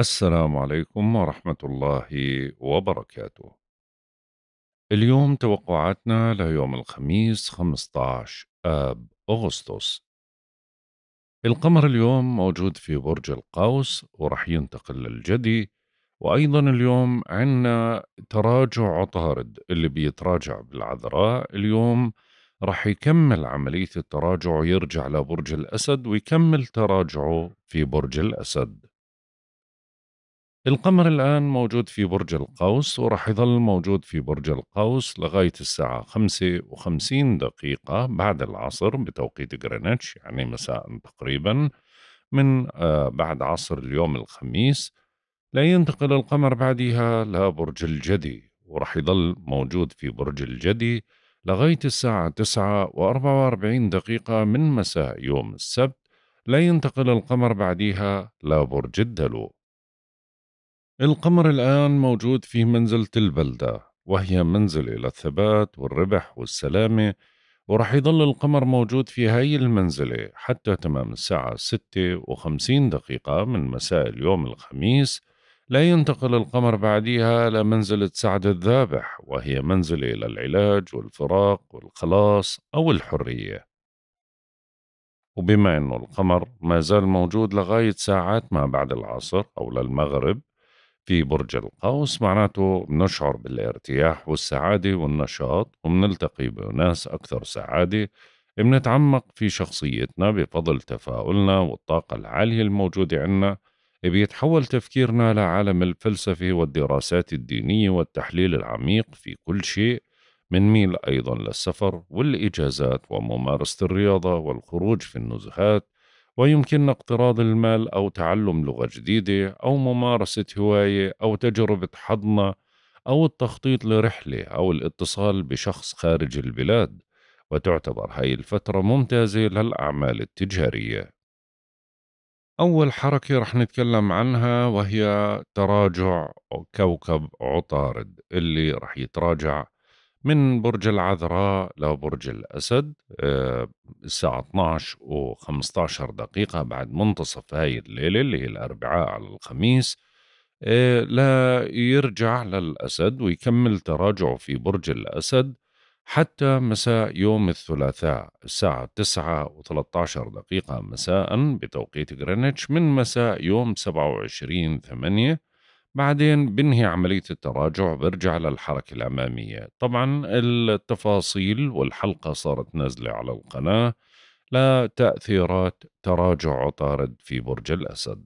السلام عليكم ورحمة الله وبركاته. اليوم توقعاتنا ليوم الخميس 15 آب أغسطس. القمر اليوم موجود في برج القوس ورح ينتقل للجدي وأيضا اليوم عنا تراجع عطارد اللي بيتراجع بالعذراء اليوم رح يكمل عملية التراجع ويرجع لبرج الأسد ويكمل تراجعه في برج الأسد. القمر الآن موجود في برج القوس ورح يظل موجود في برج القوس لغاية الساعة 55 دقيقة بعد العصر بتوقيت غرينتش يعني مساء تقريبا من آه، بعد عصر اليوم الخميس لا ينتقل القمر بعدها لبرج الجدي ورح يظل موجود في برج الجدي لغاية الساعة 9 و44 دقيقة من مساء يوم السبت لا ينتقل القمر بعدها لبرج الدلو القمر الآن موجود في منزلة البلدة وهي منزلة للثبات والربح والسلامة ورح يضل القمر موجود في هاي المنزلة حتى تمام الساعة ستة وخمسين دقيقة من مساء اليوم الخميس لا ينتقل القمر بعديها لمنزلة سعد الذابح وهي منزلة للعلاج والفراق والخلاص أو الحرية وبما أنه القمر ما زال موجود لغاية ساعات ما بعد العصر أو للمغرب في برج القوس معناته بنشعر بالارتياح والسعادة والنشاط وبنلتقي بناس أكثر سعادة بنتعمق في شخصيتنا بفضل تفاؤلنا والطاقة العالية الموجودة عنا بيتحول تفكيرنا لعالم الفلسفة والدراسات الدينية والتحليل العميق في كل شيء منميل أيضا للسفر والإجازات وممارسة الرياضة والخروج في النزهات ويمكننا اقتراض المال أو تعلم لغة جديدة أو ممارسة هواية أو تجربة حضنة أو التخطيط لرحلة أو الاتصال بشخص خارج البلاد وتعتبر هاي الفترة ممتازة للأعمال التجارية أول حركة رح نتكلم عنها وهي تراجع كوكب عطارد اللي رح يتراجع من برج العذراء لبرج الأسد آه، الساعة 12 و15 دقيقة بعد منتصف هاي الليلة اللي هي الأربعاء على الخميس آه، لا يرجع للأسد ويكمل تراجعه في برج الأسد حتى مساء يوم الثلاثاء الساعة 9 و13 دقيقة مساء بتوقيت غرينتش من مساء يوم 27 8 بعدين بنهي عملية التراجع برجع للحركة الأمامية طبعا التفاصيل والحلقة صارت نازلة على القناة لتأثيرات تراجع عطارد في برج الأسد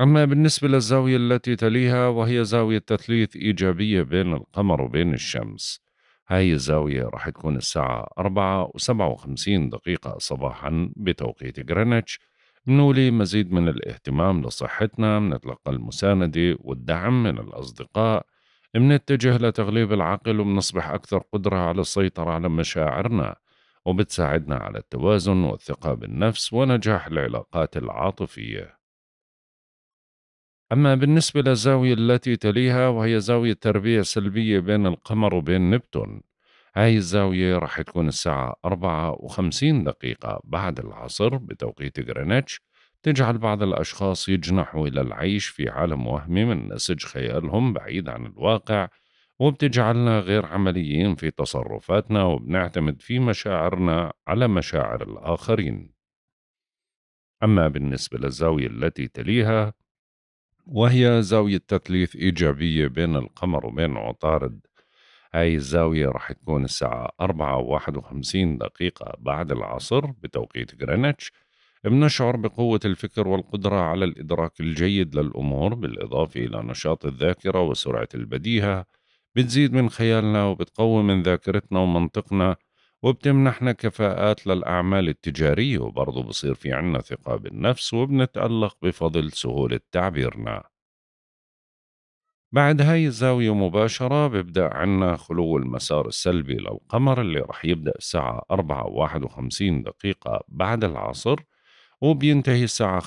أما بالنسبة للزاوية التي تليها وهي زاوية تثليث إيجابية بين القمر وبين الشمس هاي الزاوية راح تكون الساعة 4 و57 دقيقة صباحا بتوقيت غرينتش بنولي مزيد من الاهتمام لصحتنا بنتلقى المساندة والدعم من الأصدقاء بنتجه لتغليب العقل وبنصبح أكثر قدرة على السيطرة على مشاعرنا وبتساعدنا على التوازن والثقة بالنفس ونجاح العلاقات العاطفية أما بالنسبة للزاوية التي تليها وهي زاوية تربية سلبية بين القمر وبين نبتون هاي الزاوية راح تكون الساعة 54 دقيقة بعد العصر بتوقيت غرينتش تجعل بعض الأشخاص يجنحوا إلى العيش في عالم وهمي من نسج خيالهم بعيد عن الواقع وبتجعلنا غير عمليين في تصرفاتنا وبنعتمد في مشاعرنا على مشاعر الآخرين أما بالنسبة للزاوية التي تليها وهي زاوية تثليث إيجابية بين القمر وبين عطارد هاي الزاوية راح تكون الساعة أربعة وواحد وخمسين دقيقة بعد العصر بتوقيت غرينتش بنشعر بقوة الفكر والقدرة على الإدراك الجيد للأمور بالإضافة إلى نشاط الذاكرة وسرعة البديهة بتزيد من خيالنا وبتقوي من ذاكرتنا ومنطقنا وبتمنحنا كفاءات للأعمال التجارية وبرضه بصير في عنا ثقة بالنفس وبنتألق بفضل سهولة تعبيرنا بعد هاي الزاوية مباشرة بيبدأ عنا خلو المسار السلبي للقمر اللي رح يبدأ الساعة 4 51 دقيقة بعد العصر وبينتهي الساعة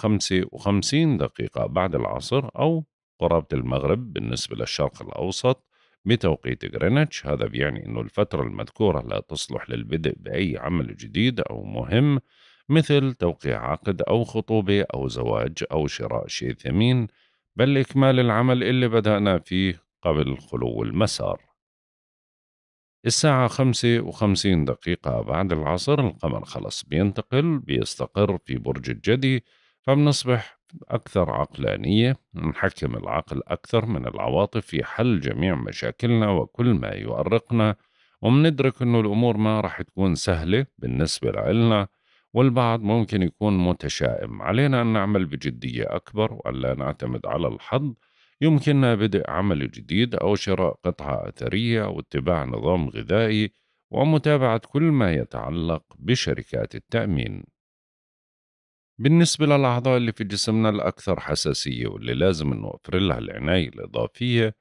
وخمسين دقيقة بعد العصر أو قرابة المغرب بالنسبة للشرق الأوسط بتوقيت غرينتش هذا بيعني أنه الفترة المذكورة لا تصلح للبدء بأي عمل جديد أو مهم مثل توقيع عقد أو خطوبة أو زواج أو شراء شيء ثمين بل إكمال العمل اللي بدأنا فيه قبل خلو المسار الساعة خمسة وخمسين دقيقة بعد العصر القمر خلص بينتقل بيستقر في برج الجدي فبنصبح أكثر عقلانية نحكم العقل أكثر من العواطف في حل جميع مشاكلنا وكل ما يؤرقنا ومندرك أنه الأمور ما رح تكون سهلة بالنسبة لنا والبعض ممكن يكون متشائم علينا أن نعمل بجدية أكبر وألا نعتمد على الحظ يمكننا بدء عمل جديد أو شراء قطعة أثرية واتباع نظام غذائي ومتابعة كل ما يتعلق بشركات التأمين بالنسبة للأعضاء اللي في جسمنا الأكثر حساسية واللي لازم نوفر لها العناية الإضافية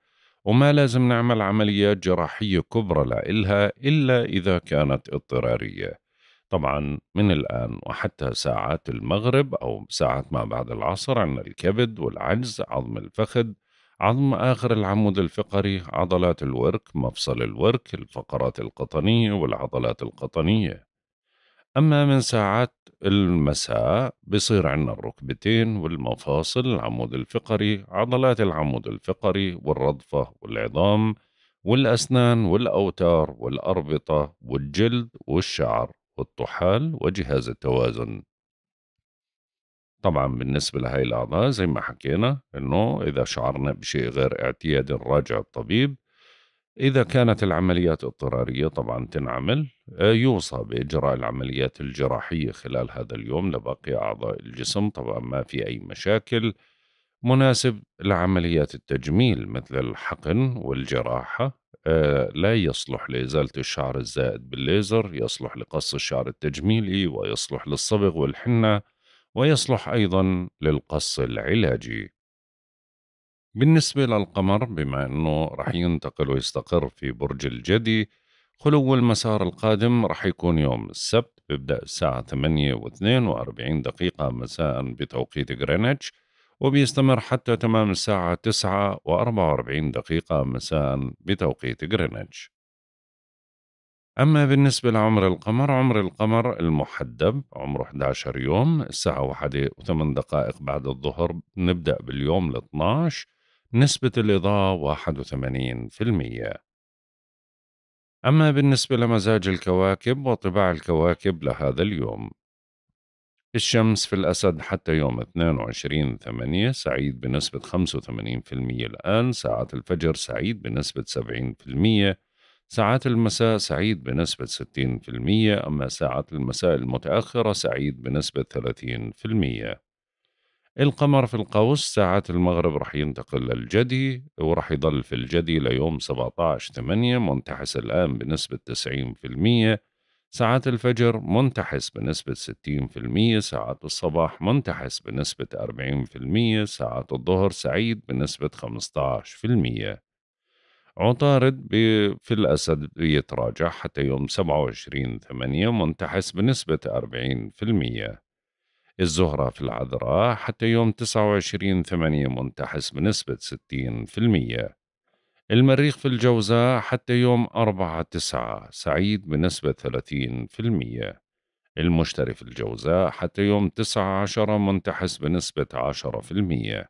وما لازم نعمل عمليات جراحية كبرى لإلها إلا إذا كانت اضطرارية طبعا من الآن وحتى ساعات المغرب أو ساعات ما بعد العصر عن الكبد والعجز عظم الفخذ عظم آخر العمود الفقري عضلات الورك مفصل الورك الفقرات القطنية والعضلات القطنية أما من ساعات المساء بصير عندنا الركبتين والمفاصل العمود الفقري عضلات العمود الفقري والرضفة والعظام والأسنان والأوتار والأربطة والجلد والشعر الطحال وجهاز التوازن طبعا بالنسبة لهاي الأعضاء زي ما حكينا أنه إذا شعرنا بشيء غير اعتيادي نراجع الطبيب إذا كانت العمليات اضطرارية طبعا تنعمل آه، يوصى بإجراء العمليات الجراحية خلال هذا اليوم لباقي أعضاء الجسم طبعا ما في أي مشاكل مناسب لعمليات التجميل مثل الحقن والجراحة آه، لا يصلح لإزالة الشعر الزائد بالليزر يصلح لقص الشعر التجميلي ويصلح للصبغ والحنة ويصلح أيضا للقص العلاجي بالنسبة للقمر بما أنه رح ينتقل ويستقر في برج الجدي خلو المسار القادم رح يكون يوم السبت بيبدأ الساعة 8 و 42 دقيقة مساء بتوقيت غرينتش وبيستمر حتى تمام الساعة 9 و44 دقيقة مساء بتوقيت غرينتش أما بالنسبة لعمر القمر عمر القمر المحدب عمره 11 يوم الساعة 1 و8 دقائق بعد الظهر نبدأ باليوم ال 12 نسبة الإضاءة 81% أما بالنسبة لمزاج الكواكب وطباع الكواكب لهذا اليوم الشمس في الأسد حتى يوم 22 8 سعيد بنسبة 85% الآن ساعات الفجر سعيد بنسبة 70% ساعات المساء سعيد بنسبة 60% أما ساعات المساء المتأخرة سعيد بنسبة 30% القمر في القوس ساعات المغرب رح ينتقل للجدي ورح يضل في الجدي ليوم 17 8 منتحس الآن بنسبة 90% ساعات الفجر منتحس بنسبة 60% ساعات الصباح منتحس بنسبة 40% ساعات الظهر سعيد بنسبة 15% عطارد في الأسد يتراجع حتى يوم 27 8 منتحس بنسبة 40% الزهرة في العذراء حتى يوم 29 8 منتحس بنسبة 60% المريخ في الجوزاء حتى يوم 4 9 سعيد بنسبة 30% المشتري في الجوزاء حتى يوم تسعة عشرة منتحس بنسبة 10%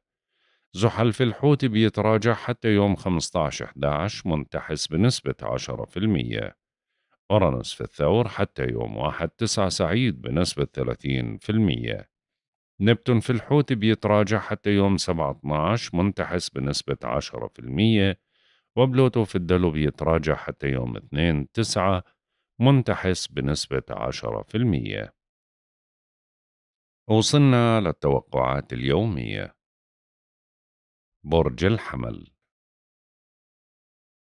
زحل في الحوت بيتراجع حتى يوم 15 11 منتحس بنسبة 10% أورانوس في الثور حتى يوم واحد تسعة سعيد بنسبة ثلاثين في المية نبتون في الحوت بيتراجع حتى يوم سبعة عشر منتحس بنسبة عشرة في المية وبلوتو في الدلو بيتراجع حتى يوم 2 تسعة منتحس بنسبة 10%. وصلنا للتوقعات اليومية برج الحمل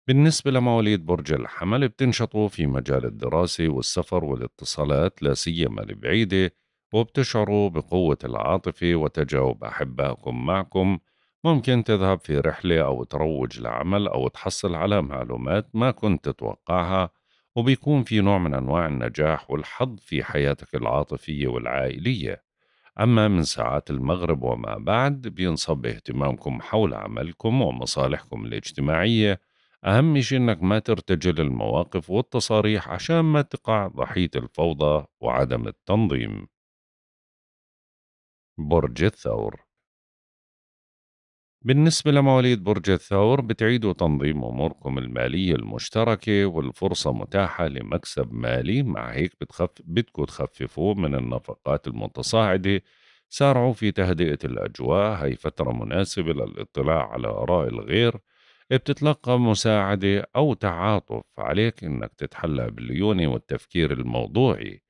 بالنسبة لمواليد برج الحمل بتنشطوا في مجال الدراسة والسفر والاتصالات لا سيما البعيدة وبتشعروا بقوة العاطفة وتجاوب أحبائكم معكم ممكن تذهب في رحلة أو تروج لعمل أو تحصل على معلومات ما كنت تتوقعها وبيكون في نوع من أنواع النجاح والحظ في حياتك العاطفية والعائلية أما من ساعات المغرب وما بعد بينصب اهتمامكم حول عملكم ومصالحكم الاجتماعية أهم شيء إنك ما ترتجل المواقف والتصاريح عشان ما تقع ضحية الفوضى وعدم التنظيم برج الثور بالنسبة لمواليد برج الثور بتعيدوا تنظيم أموركم المالية المشتركة والفرصة متاحة لمكسب مالي مع هيك بتخف... بدكم تخففوا من النفقات المتصاعدة سارعوا في تهدئة الأجواء هي فترة مناسبة للاطلاع على آراء الغير بتتلقى مساعدة أو تعاطف عليك إنك تتحلى بالليونة والتفكير الموضوعي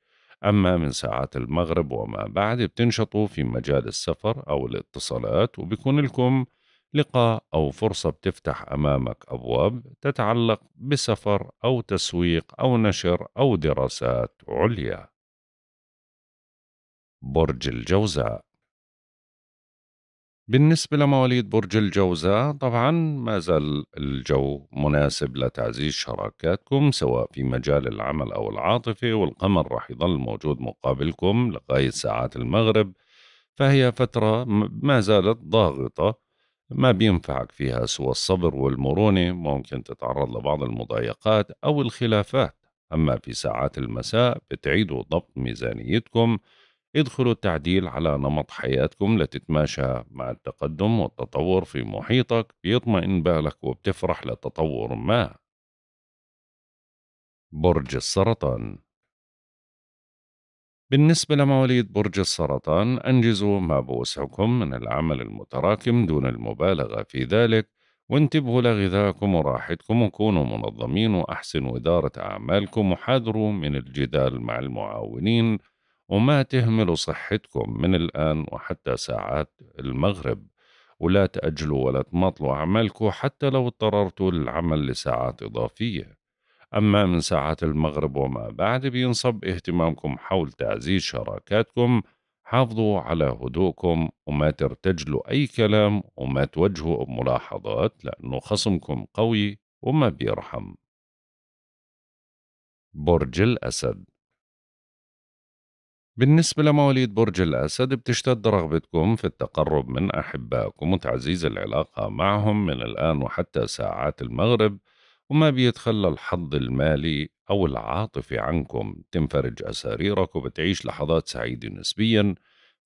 أما من ساعات المغرب وما بعد بتنشطوا في مجال السفر أو الاتصالات وبكون لكم لقاء أو فرصة بتفتح أمامك أبواب تتعلق بسفر أو تسويق أو نشر أو دراسات عليا. برج الجوزاء بالنسبة لمواليد برج الجوزاء طبعا ما زال الجو مناسب لتعزيز شراكاتكم سواء في مجال العمل أو العاطفة والقمر راح يظل موجود مقابلكم لغاية ساعات المغرب فهي فترة ما زالت ضاغطة ما بينفعك فيها سوى الصبر والمرونة ممكن تتعرض لبعض المضايقات أو الخلافات أما في ساعات المساء بتعيدوا ضبط ميزانيتكم ادخلوا التعديل على نمط حياتكم لتتماشى مع التقدم والتطور في محيطك بيطمئن بالك وبتفرح لتطور ما برج السرطان بالنسبة لمواليد برج السرطان أنجزوا ما بوسعكم من العمل المتراكم دون المبالغة في ذلك وانتبهوا لغذائكم وراحتكم وكونوا منظمين وأحسنوا إدارة أعمالكم وحاذروا من الجدال مع المعاونين وما تهملوا صحتكم من الآن وحتى ساعات المغرب ولا تأجلوا ولا تماطلوا أعمالكم حتى لو اضطررتوا للعمل لساعات إضافية أما من ساعات المغرب وما بعد بينصب اهتمامكم حول تعزيز شراكاتكم حافظوا على هدوءكم وما ترتجلوا أي كلام وما توجهوا ملاحظات لأنه خصمكم قوي وما بيرحم برج الأسد بالنسبة لمواليد برج الأسد بتشتد رغبتكم في التقرب من أحبائكم وتعزيز العلاقة معهم من الآن وحتى ساعات المغرب وما بيتخلى الحظ المالي أو العاطفي عنكم تنفرج أساريرك وبتعيش لحظات سعيدة نسبيا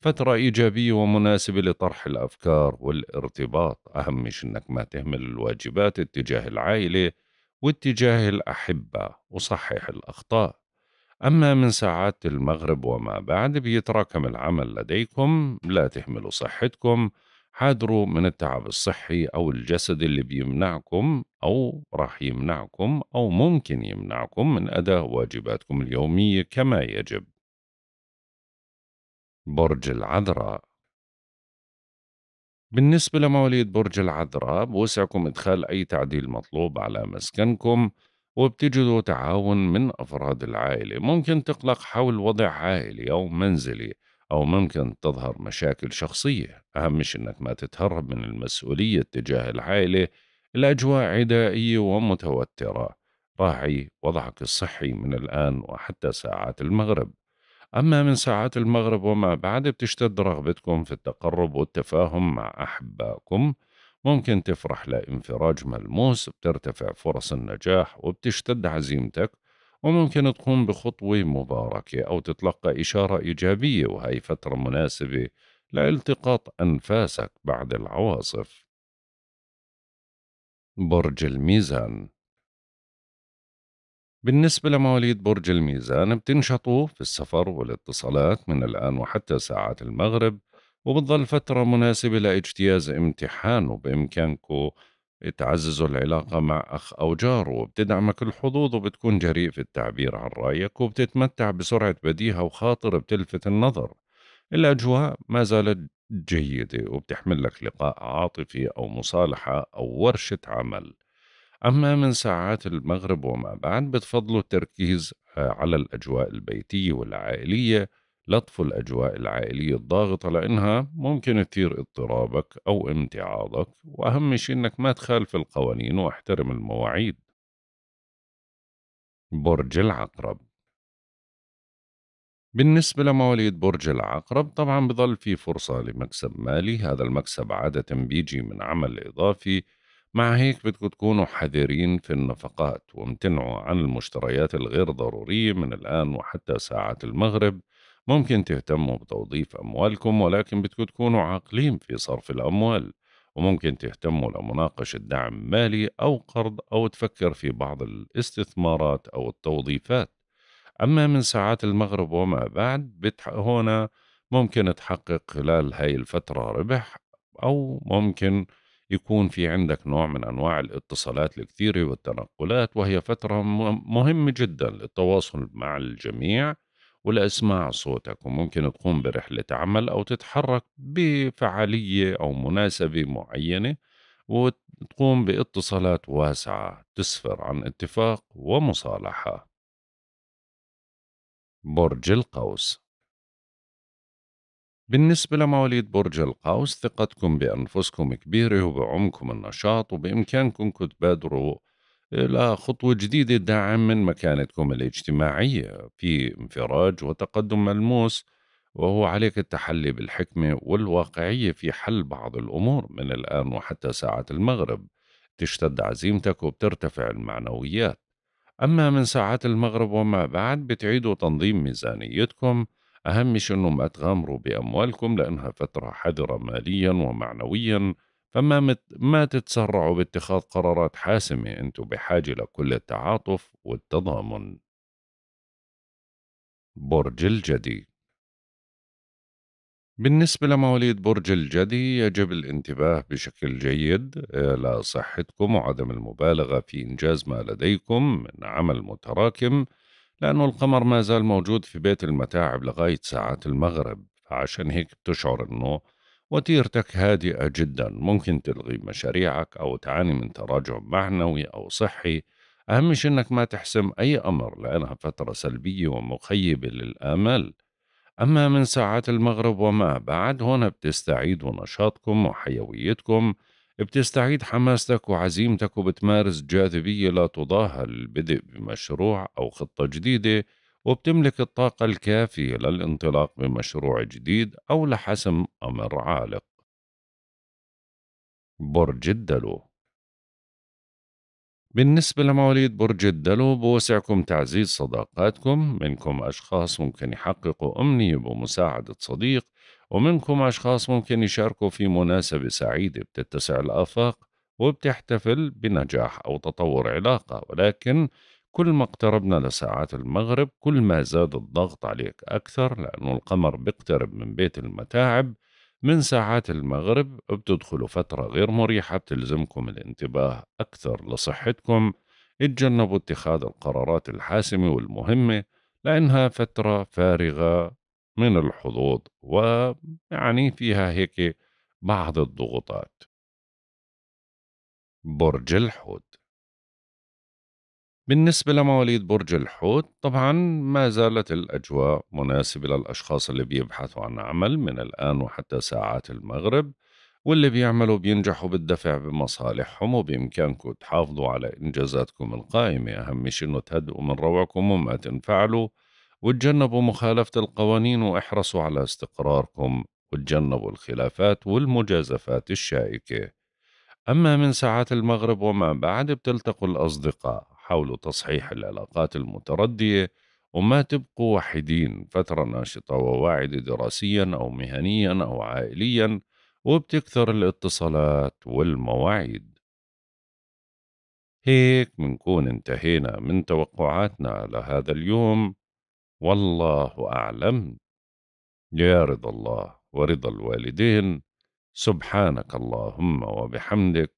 فترة إيجابية ومناسبة لطرح الأفكار والارتباط أهم شيء إنك ما تهمل الواجبات اتجاه العائلة واتجاه الأحبة وصحح الأخطاء أما من ساعات المغرب وما بعد بيتراكم العمل لديكم لا تهملوا صحتكم حاذروا من التعب الصحي أو الجسدي اللي بيمنعكم أو راح يمنعكم أو ممكن يمنعكم من أداء واجباتكم اليومية كما يجب. برج العذراء بالنسبة لمواليد برج العذراء بوسعكم إدخال أي تعديل مطلوب على مسكنكم وبتجدوا تعاون من أفراد العائلة ممكن تقلق حول وضع عائلي أو منزلي أو ممكن تظهر مشاكل شخصية أهم شيء أنك ما تتهرب من المسؤولية تجاه العائلة الأجواء عدائية ومتوترة راعي وضعك الصحي من الآن وحتى ساعات المغرب أما من ساعات المغرب وما بعد بتشتد رغبتكم في التقرب والتفاهم مع أحبائكم ممكن تفرح لانفراج ملموس بترتفع فرص النجاح وبتشتد عزيمتك وممكن تقوم بخطوة مباركة أو تتلقى إشارة إيجابية وهي فترة مناسبة لالتقاط أنفاسك بعد العواصف برج الميزان بالنسبة لمواليد برج الميزان بتنشطوا في السفر والاتصالات من الآن وحتى ساعات المغرب وبتظل فترة مناسبة لاجتياز امتحان وبإمكانكم تعززوا العلاقة مع أخ أو جار وبتدعمك الحظوظ وبتكون جريء في التعبير عن رأيك وبتتمتع بسرعة بديهة وخاطر بتلفت النظر الأجواء ما زالت جيدة وبتحمل لك لقاء عاطفي أو مصالحة أو ورشة عمل أما من ساعات المغرب وما بعد بتفضلوا التركيز آه، على الأجواء البيتية والعائلية لطف الأجواء العائلية الضاغطة لأنها ممكن تثير اضطرابك أو امتعاضك وأهم شيء أنك ما تخالف القوانين واحترم المواعيد برج العقرب بالنسبة لمواليد برج العقرب طبعا بظل في فرصة لمكسب مالي هذا المكسب عادة بيجي من عمل إضافي مع هيك بدكم تكونوا حذرين في النفقات وامتنعوا عن المشتريات الغير ضرورية من الآن وحتى ساعة المغرب ممكن تهتموا بتوظيف أموالكم ولكن بدكم تكونوا عاقلين في صرف الأموال وممكن تهتموا لمناقشة دعم مالي أو قرض أو تفكر في بعض الاستثمارات أو التوظيفات أما من ساعات المغرب وما بعد هنا ممكن تحقق خلال هاي الفترة ربح أو ممكن يكون في عندك نوع من أنواع الاتصالات الكثيرة والتنقلات وهي فترة مهمة جدا للتواصل مع الجميع ولاسماع صوتك وممكن تقوم برحله عمل او تتحرك بفعاليه او مناسبه معينه وتقوم باتصالات واسعه تسفر عن اتفاق ومصالحه برج القوس بالنسبة لمواليد برج القوس ثقتكم بأنفسكم كبيرة وبعمكم النشاط وبإمكانكم تبادروا الى خطوه جديدة داعم من مكانتكم الاجتماعية في انفراج وتقدم ملموس وهو عليك التحلي بالحكمة والواقعية في حل بعض الأمور من الآن وحتى ساعة المغرب تشتد عزيمتك وبترتفع المعنويات أما من ساعات المغرب وما بعد بتعيدوا تنظيم ميزانيتكم أهم شيء أنه ما تغامروا بأموالكم لأنها فترة حذرة ماليا ومعنويا فما مت ما تتسرعوا باتخاذ قرارات حاسمة أنتم بحاجة لكل التعاطف والتضامن برج الجدي بالنسبة لمواليد برج الجدي يجب الانتباه بشكل جيد آه، لصحتكم وعدم المبالغة في إنجاز ما لديكم من عمل متراكم لأنه القمر ما زال موجود في بيت المتاعب لغاية ساعات المغرب فعشان هيك بتشعر أنه وتيرتك هادئة جدا ممكن تلغي مشاريعك أو تعاني من تراجع معنوي أو صحي أهم شيء إنك ما تحسم أي أمر لأنها فترة سلبية ومخيبة للآمال أما من ساعات المغرب وما بعد هنا بتستعيد نشاطكم وحيويتكم بتستعيد حماستك وعزيمتك وبتمارس جاذبية لا تضاهى للبدء بمشروع أو خطة جديدة وبتملك الطاقة الكافية للانطلاق بمشروع جديد أو لحسم أمر عالق. برج الدلو بالنسبة لمواليد برج الدلو بوسعكم تعزيز صداقاتكم منكم أشخاص ممكن يحققوا أمنية بمساعدة صديق ومنكم أشخاص ممكن يشاركوا في مناسبة سعيدة بتتسع الآفاق وبتحتفل بنجاح أو تطور علاقة ولكن كل ما اقتربنا لساعات المغرب كل ما زاد الضغط عليك أكثر لأنه القمر بيقترب من بيت المتاعب من ساعات المغرب بتدخلوا فترة غير مريحة بتلزمكم الانتباه أكثر لصحتكم اتجنبوا اتخاذ القرارات الحاسمة والمهمة لأنها فترة فارغة من الحظوظ ويعني فيها هيك بعض الضغوطات برج الحوت بالنسبة لمواليد برج الحوت طبعا ما زالت الأجواء مناسبة للأشخاص اللي بيبحثوا عن عمل من الآن وحتى ساعات المغرب واللي بيعملوا بينجحوا بالدفع بمصالحهم وبإمكانكم تحافظوا على إنجازاتكم القائمة أهم شيء إنه تهدئوا من روعكم وما تنفعلوا وتجنبوا مخالفة القوانين واحرصوا على استقراركم وتجنبوا الخلافات والمجازفات الشائكة أما من ساعات المغرب وما بعد بتلتقوا الأصدقاء حاولوا تصحيح العلاقات المتردية وما تبقوا وحيدين فترة ناشطة وواعدة دراسيا أو مهنيا أو عائليا وبتكثر الاتصالات والمواعيد هيك منكون انتهينا من توقعاتنا لهذا اليوم والله أعلم يا رضا الله ورضا الوالدين سبحانك اللهم وبحمدك